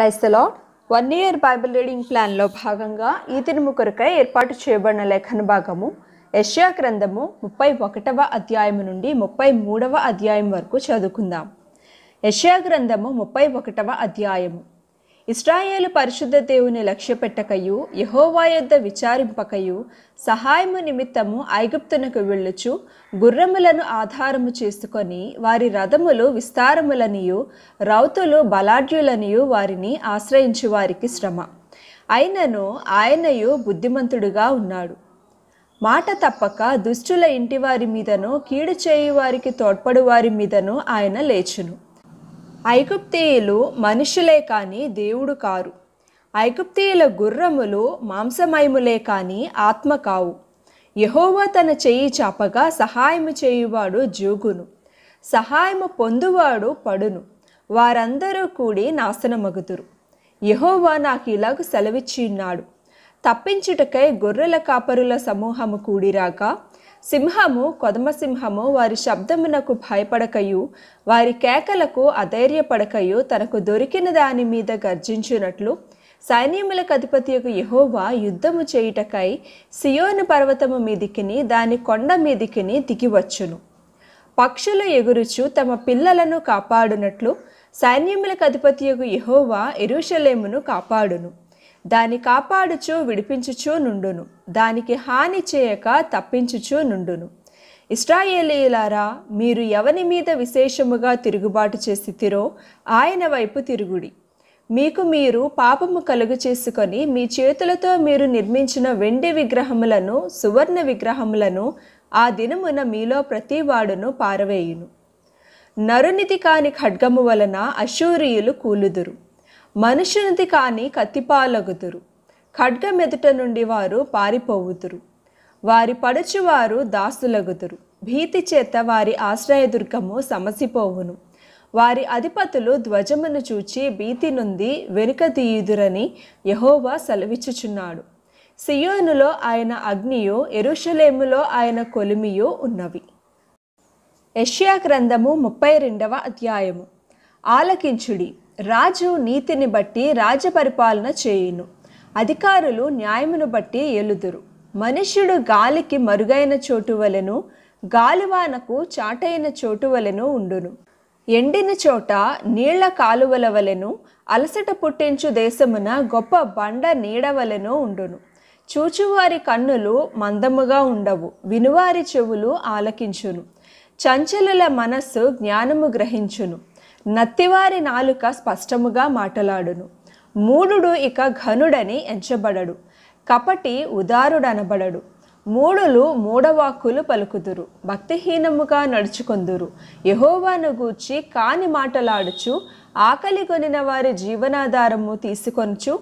క్రైస్తలో one year Bible reading ప్లాన్లో భాగంగా ఈ తిరుము కొరకై ఏర్పాటు చేయబడిన లేఖన భాగము యష్యా గ్రంథము ముప్పై ఒకటవ అధ్యాయం నుండి ముప్పై మూడవ అధ్యాయం వరకు చదువుకుందాం యష్యా గ్రంథము ముప్పై ఒకటవ అధ్యాయము ಇಸ್ರಾಯೇಲು పరిశుద్ధ దేవుని లక్ష్యపెట్టకయు యహోవాయుద్ధ విచారింపకయు సహాయము నిమిత్తము ఐగుప్తునకు వెళ్ళుచు గుర్రములను ఆధారము చేసుకొని వారి రథములు విస్తారములనియు రౌతులు బలాఢ్యులనియు వారిని ఆశ్రయించు వారికి శ్రమ అయినను ఆయనయు బుద్ధిమంతుడుగా ఉన్నాడు మాట తప్పక దుష్టుల ఇంటివారి మీదను కీడు చేయువారికి వారి మీదను ఆయన లేచును ఐగుప్తీయులు మనుషులే కానీ దేవుడు కారు ఐగుప్తీయుల గుర్రములు మాంసమయములే కానీ ఆత్మ కావు యహోవా తన చెయ్యి చాపగా సహాయము చేయువాడు జూగును సహాయము పొందువాడు పడును వారందరూ కూడి నాశనమగుతురు యహోవా నాకు ఇలాగ సెలవిచ్చి ఉన్నాడు తప్పించుటకై గొర్రెల కాపరుల సమూహము కూడిరాక సింహము కొదమసింహము వారి శబ్దమునకు భయపడకయు వారి కేకలకు అధైర్యపడకయు తనకు దొరికిన దాని మీద గర్జించునట్లు సైన్యముల కధిపతి యొక్క యహోవా యుద్ధము చేయుటకై సియోను పర్వతము మీదికిని దాని కొండ మీదికిని దిగివచ్చును పక్షులు ఎగురుచు తమ పిల్లలను కాపాడునట్లు సైన్యముల కధిపతి యొక్క యహోవా ఎరుషలేమును కాపాడును దాని కాపాడుచు విడిపించుచూ నుండును దానికి హాని చేయక తప్పించుచూ నుండును ఇస్రాయేలీలారా మీరు ఎవని మీద విశేషముగా తిరుగుబాటు చేసితిరో ఆయన వైపు తిరుగుడి మీకు మీరు పాపము కలుగు చేసుకొని మీ చేతులతో మీరు నిర్మించిన వెండి విగ్రహములను సువర్ణ విగ్రహములను ఆ దినమున మీలో వాడును పారవేయును నరునిధి కాని ఖడ్గము వలన అశూరియులు కూలుదురు మనుషునిది కాని కత్తిపాలగుదురు ఖడ్గమెదుట నుండి వారు పారిపోవుదురు వారి పడుచువారు దాసులగుతురు భీతి చేత వారి ఆశ్రయదుర్గము సమసిపోవును వారి అధిపతులు ధ్వజమును చూచి భీతి నుండి వెనుకదీయుదురని యహోవా సెలవిచ్చుచున్నాడు సియోనులో ఆయన అగ్నియు ఎరుషలేములో ఆయన కొలిమియు ఉన్నవి యష్యా గ్రంథము ముప్పై రెండవ అధ్యాయము ఆలకించుడి రాజు నీతిని బట్టి పరిపాలన చేయును అధికారులు న్యాయమును బట్టి ఎలుదురు మనుష్యుడు గాలికి మరుగైన చోటు వలెను గాలివానకు చాటైన చోటు వలెను ఉండును ఎండిన చోట నీళ్ల కాలువల వలెను అలసట పుట్టించు దేశమున గొప్ప బండ నీడ వలెను ఉండును చూచువారి కన్నులు మందముగా ఉండవు వినువారి చెవులు ఆలకించును చంచలుల మనస్సు జ్ఞానము గ్రహించును నత్తివారి నాలుక స్పష్టముగా మాటలాడును మూఢుడు ఇక ఘనుడని ఎంచబడడు కపటి ఉదారుడనబడడు మూడులు మూడవాక్కులు పలుకుదురు భక్తిహీనముగా నడుచుకొందురు యహోవాను గూర్చి కాని మాటలాడుచు కొనిన వారి జీవనాధారము తీసుకొనుచు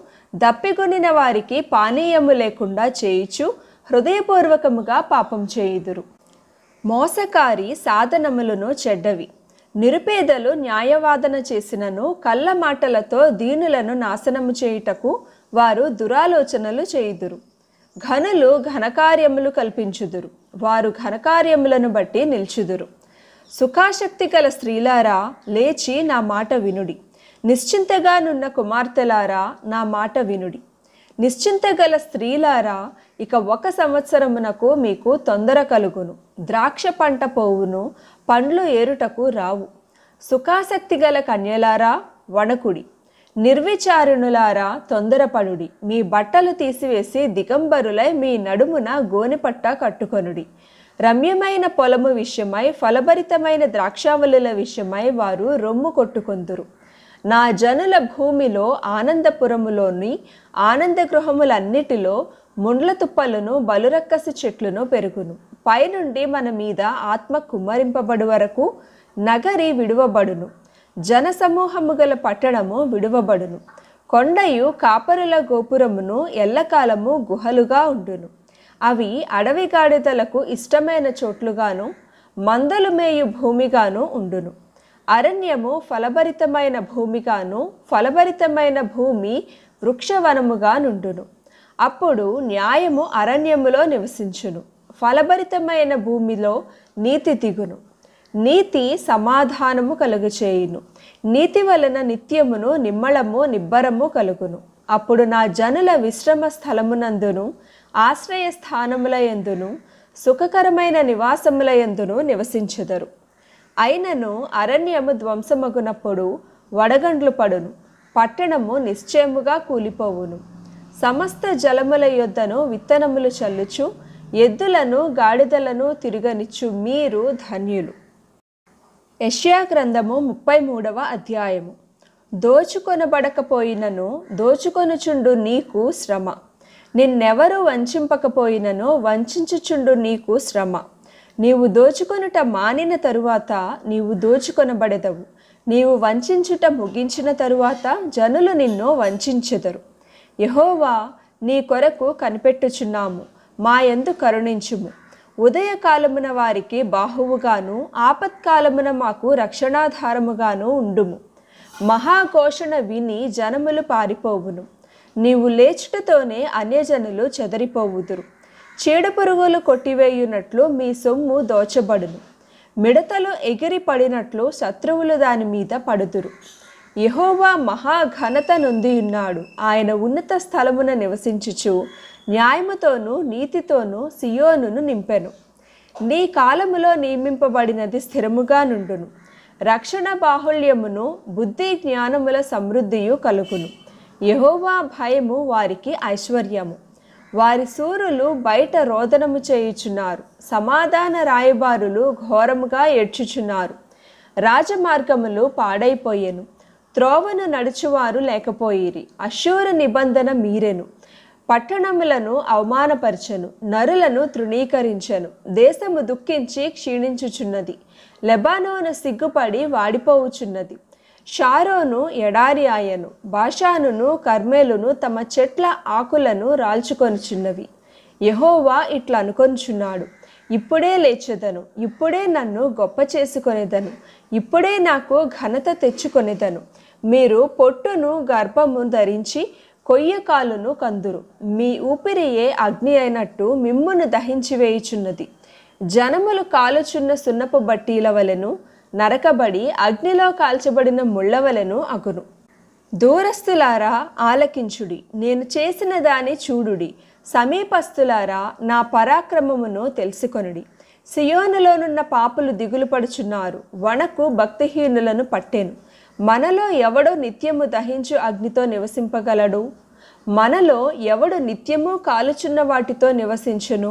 దప్పిగొనిన వారికి పానీయము లేకుండా చేయుచు హృదయపూర్వకముగా పాపం చేయుదురు మోసకారి సాధనములను చెడ్డవి నిరుపేదలు న్యాయవాదన చేసినను కళ్ళ మాటలతో దీనులను నాశనము చేయుటకు వారు దురాలోచనలు చేయుదురు ఘనులు ఘనకార్యములు కల్పించుదురు వారు ఘనకార్యములను బట్టి నిల్చుదురు సుఖాశక్తి గల స్త్రీలారా లేచి నా మాట వినుడి నిశ్చింతగా నున్న కుమార్తెలారా నా మాట వినుడి నిశ్చింత గల స్త్రీలారా ఇక ఒక సంవత్సరమునకు మీకు తొందర కలుగును ద్రాక్ష పంట పోవును పండ్లు ఏరుటకు రావు సుఖాసక్తి గల కన్యలారా వణకుడి నిర్విచారుణులారా తొందరపడుడి మీ బట్టలు తీసివేసి దిగంబరులై మీ నడుమున గోనెపట్ట కట్టుకొనుడి రమ్యమైన పొలము విషయమై ఫలభరితమైన ద్రాక్షావళుల విషయమై వారు రొమ్ము కొట్టుకుందురు నా జనుల భూమిలో ఆనందపురములోని గృహములన్నిటిలో ముండ్ల తుప్పలను బలురక్కసి చెట్లను పెరుగును పైనుండి మన మీద ఆత్మ కుమ్మరింపబడు వరకు నగరి విడువబడును జనసమూహము గల పట్టణము విడువబడును కొండయు కాపరుల గోపురమును ఎల్లకాలము గుహలుగా ఉండును అవి అడవి గాడిదలకు ఇష్టమైన చోట్లుగాను మందలు మేయు భూమిగాను ఉండును అరణ్యము ఫలభరితమైన భూమిగాను ఫలభరితమైన భూమి వృక్షవనముగా నుండును అప్పుడు న్యాయము అరణ్యములో నివసించును ఫలభరితమైన భూమిలో నీతి దిగును నీతి సమాధానము కలుగుచేయును నీతి వలన నిత్యమును నిమ్మళము నిబ్బరము కలుగును అప్పుడు నా జనుల విశ్రమ స్థలమునందును ఆశ్రయ స్థానముల ఎందును సుఖకరమైన నివాసముల నివసించెదరు అయినను అరణ్యము ధ్వంసమగునప్పుడు వడగండ్లు పడును పట్టణము నిశ్చయముగా కూలిపోవును సమస్త జలముల యొద్దను విత్తనములు చల్లుచు ఎద్దులను గాడిదలను తిరగనిచ్చు మీరు ధన్యులు యష్యా గ్రంథము ముప్పై మూడవ అధ్యాయము దోచుకొనబడకపోయినను దోచుకొనుచుండు నీకు శ్రమ నిన్నెవరూ వంచింపకపోయినను వంచుచుండు నీకు శ్రమ నీవు దోచుకొనుట మానిన తరువాత నీవు దోచుకొనబడెదవు నీవు వంచుట ముగించిన తరువాత జనులు నిన్ను వంచెదరు యహోవా నీ కొరకు కనిపెట్టుచున్నాము మా ఎందు కరుణించుము ఉదయకాలమున వారికి బాహువుగాను ఆపత్కాలమున మాకు రక్షణాధారముగాను ఉండుము మహాఘోషణ విని జనములు పారిపోవును నీవు లేచుటతోనే అన్యజనులు చెదరిపోవుదురు చీడపురుగులు కొట్టివేయునట్లు మీ సొమ్ము దోచబడును మిడతలు ఎగిరి పడినట్లు శత్రువులు దాని మీద పడుతురు యహోవా మహాఘనత ఉన్నాడు ఆయన ఉన్నత స్థలమున నివసించుచు న్యాయముతోనూ నీతితోనూ సియోనును నింపెను నీ కాలములో నియమింపబడినది స్థిరముగా నుండును రక్షణ బాహుళ్యమును బుద్ధి జ్ఞానముల సమృద్ధియు కలుగును యహోవా భయము వారికి ఐశ్వర్యము వారి సూరులు బయట రోదనము చేయుచున్నారు సమాధాన రాయబారులు ఘోరముగా ఏడ్చుచున్నారు రాజమార్గములు పాడైపోయెను త్రోవను నడుచువారు లేకపోయిరి అశూర నిబంధన మీరెను పట్టణములను అవమానపరచను నరులను తృణీకరించను దేశము దుఃఖించి క్షీణించుచున్నది లెబానోను సిగ్గుపడి వాడిపోవుచున్నది షారోను ఎడారి ఆయను బాషానును కర్మేలును తమ చెట్ల ఆకులను రాల్చుకొనుచున్నవి యహోవా ఇట్లా అనుకొనుచున్నాడు ఇప్పుడే లేచెదను ఇప్పుడే నన్ను గొప్ప చేసుకొనేదను ఇప్పుడే నాకు ఘనత తెచ్చుకొనేదను మీరు పొట్టును గర్భము ధరించి కొయ్యకాలును కందురు మీ ఊపిరియే అగ్ని అయినట్టు మిమ్మును వేయుచున్నది జనములు కాలుచున్న సున్నపు బట్టీల వలెను నరకబడి అగ్నిలో కాల్చబడిన ముళ్ళవలను అగును దూరస్తులారా ఆలకించుడి నేను చేసిన దాని చూడుడి సమీపస్తులారా నా పరాక్రమమును తెలుసుకొనుడి సియోనులోనున్న పాపులు దిగులు పడుచున్నారు వనకు భక్తిహీనులను పట్టెను మనలో ఎవడో నిత్యము దహించు అగ్నితో నివసింపగలడు మనలో ఎవడు నిత్యము కాలుచున్న వాటితో నివసించును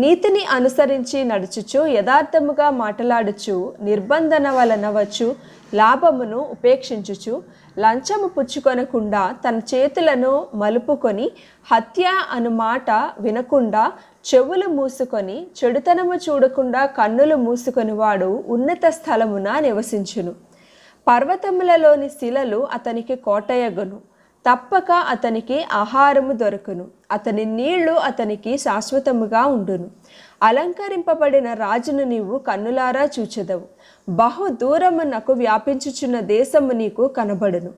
నీతిని అనుసరించి నడుచుచు యథార్థముగా మాట్లాడుచు నిర్బంధన వలన వచ్చు లాభమును ఉపేక్షించుచు లంచము పుచ్చుకొనకుండా తన చేతులను మలుపుకొని హత్య అను మాట వినకుండా చెవులు మూసుకొని చెడుతనము చూడకుండా కన్నులు మూసుకొని వాడు ఉన్నత స్థలమున నివసించును పర్వతములలోని శిలలు అతనికి కోటయగను తప్పక అతనికి ఆహారము దొరకును అతని నీళ్లు అతనికి శాశ్వతముగా ఉండును అలంకరింపబడిన రాజును నీవు కన్నులారా చూచదవు బహు దూరమునకు వ్యాపించుచున్న దేశము నీకు కనబడును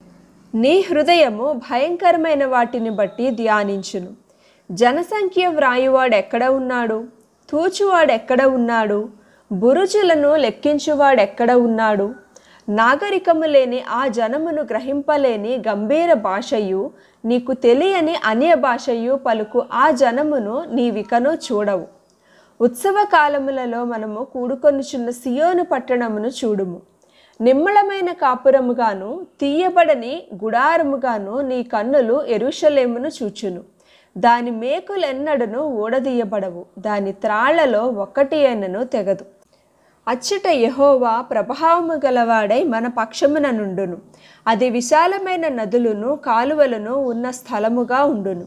నీ హృదయము భయంకరమైన వాటిని బట్టి ధ్యానించును జనసంఖ్య వ్రాయువాడెక్కడ ఉన్నాడు తూచువాడెక్కడ ఉన్నాడు బురుజులను లెక్కించువాడెక్కడ ఉన్నాడు నాగరికము లేని ఆ జనమును గ్రహింపలేని గంభీర భాషయు నీకు తెలియని అన్య భాషయు పలుకు ఆ జనమును నీవికను చూడవు ఉత్సవ కాలములలో మనము కూడుకొనుచున్న సియోను పట్టణమును చూడుము నిమ్మళమైన కాపురముగాను తీయబడని గుడారముగాను నీ కన్నులు ఎరుషలేమును చూచును దాని మేకులెన్నడను ఊడదీయబడవు దాని త్రాళ్లలో ఒక్కటి అయినను తెగదు అచ్చట యహోవా ప్రభావము గలవాడై మన పక్షమున నుండును అది విశాలమైన నదులను కాలువలను ఉన్న స్థలముగా ఉండును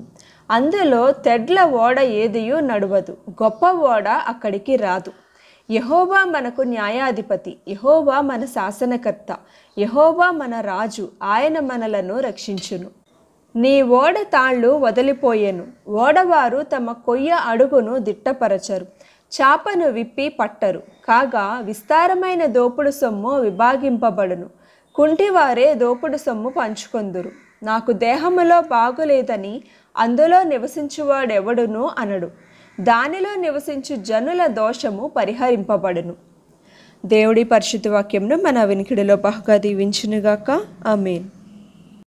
అందులో తెడ్ల ఓడ ఏదియు నడవదు గొప్ప ఓడ అక్కడికి రాదు యహోవా మనకు న్యాయాధిపతి యహోవా మన శాసనకర్త యహోవా మన రాజు ఆయన మనలను రక్షించును నీ ఓడ తాళ్ళు వదిలిపోయెను ఓడవారు తమ కొయ్య అడుగును దిట్టపరచరు చాపను విప్పి పట్టరు కాగా విస్తారమైన దోపుడు సొమ్ము విభాగింపబడును కుంటివారే దోపుడు సొమ్ము పంచుకొందురు నాకు దేహములో బాగులేదని అందులో నివసించువాడెవడును అనడు దానిలో నివసించు జనుల దోషము పరిహరింపబడును దేవుడి పరిశుద్ధ వాక్యంను మన వినికిడిలో బహుగా దీవించునుగాక ఆమెన్